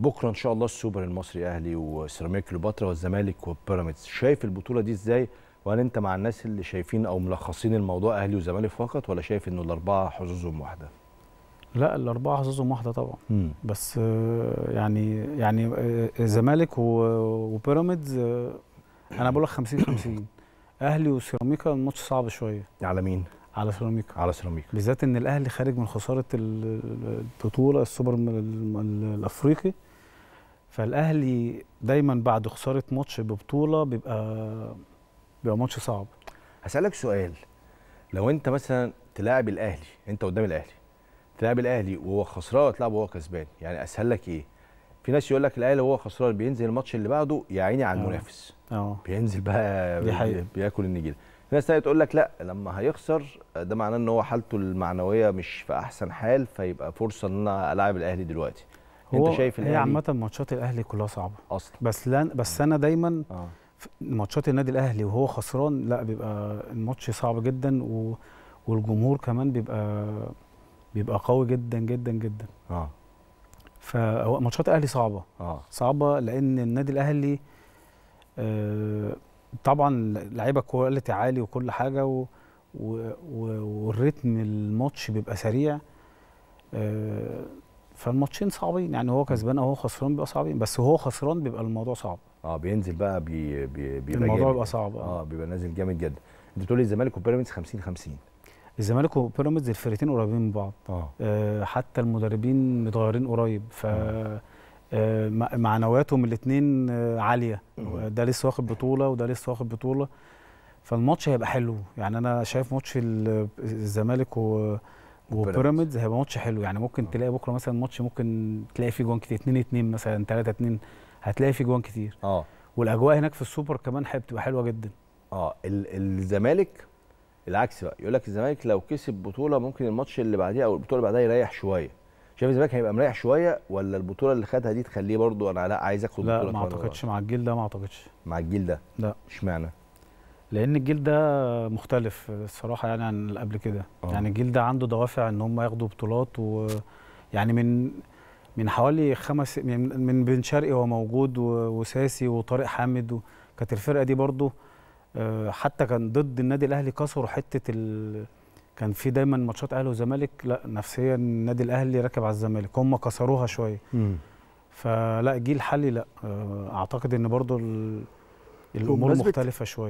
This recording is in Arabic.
بكره ان شاء الله السوبر المصري اهلي وسيراميكا كليوباترا والزمالك وبيراميدز شايف البطوله دي ازاي وهل انت مع الناس اللي شايفين او ملخصين الموضوع اهلي وزمالك فقط ولا شايف انه الاربعه حظوظهم واحده لا الاربعه حظوظهم واحده طبعا م. بس آه، يعني يعني الزمالك آه، وبيراميدز آه، انا بقول لك 50 50 اهلي وسيراميكا الماتش صعب شويه على مين على سيراميكا على سيراميكا بالذات ان الاهلي خارج من خساره البطوله السوبر الافريقي فالاهلي دايما بعد خساره ماتش ببطوله بيبقى بيبقى ماتش صعب هسالك سؤال لو انت مثلا تلاعب الاهلي انت قدام الاهلي تلاعب الاهلي وهو خسران ولا وهو كسبان يعني اسهل لك ايه في ناس يقول لك الاهلي وهو خسران بينزل الماتش اللي بعده يا عيني على آه. المنافس اه بينزل بقى دي حقيقة. بياكل النجيله في ناس تانية تقول لك لا لما هيخسر ده معناه ان هو حالته المعنويه مش في احسن حال فيبقى فرصه ان انا العب الاهلي دلوقتي هو انت شايف الاهلي هي عامه ماتشات الاهلي كلها صعبه اصلا بس لان بس انا دايما آه. ماتشات النادي الاهلي وهو خسران لا بيبقى الماتش صعب جدا و... والجمهور كمان بيبقى بيبقى قوي جدا جدا جدا اه فماتشات الاهلي صعبه اه صعبه لان النادي الاهلي آه طبعا لعيبه كواليتي عالي وكل حاجه و... و... والريتم الماتش بيبقى سريع آه، فالماتشين صعبين يعني هو كسبان او هو خسران بيبقى صعبين بس هو خسران بيبقى الموضوع صعب اه بينزل بقى بي... بي... بيبقى الموضوع بيبقى صعب اه, بيبقى نازل جامد جدا انت بتقولي الزمالك وبيراميدز 50 50 الزمالك وبيراميدز الفرقتين قريبين من بعض آه. آه حتى المدربين متغيرين قريب ف آه. آه، معنوياتهم الاثنين آه، عاليه ده لسه واخد بطوله وده لسه واخد بطوله فالماتش هيبقى حلو يعني انا شايف ماتش الزمالك وبيراميدز هيبقى ماتش حلو يعني ممكن آه. تلاقي بكره مثلا ماتش ممكن تلاقي فيه جوان كتير 2 2 مثلا 3 2 هتلاقي فيه جوان كتير اه والاجواء هناك في السوبر كمان هتبقى حلوه جدا اه الزمالك العكس بقى يقول لك الزمالك لو كسب بطوله ممكن الماتش اللي بعديه او البطوله اللي بعدها يريح شويه شايف الزمالك هيبقى مريح شويه ولا البطوله اللي خدها دي تخليه برضو انا لا عايز اخد لا ما اعتقدش مع الجيل ده ما اعتقدش مع الجيل ده لا اشمعنى لان الجيل ده مختلف الصراحه يعني عن اللي قبل كده أوه. يعني الجيل ده عنده دوافع ان هم ياخدوا بطولات ويعني من من حوالي خمس من بن شرقي وهو موجود وساسي وطارق حامد كانت الفرقه دي برضو آه، حتى كان ضد النادي الاهلي كسروا حته ال كان في دايما ماتشات اهلي وزمالك لا نفسيا النادي الاهلي راكب على الزمالك هم كسروها شويه فلا جيل حالي لا آه، اعتقد ان برضو الامور مختلفه شويه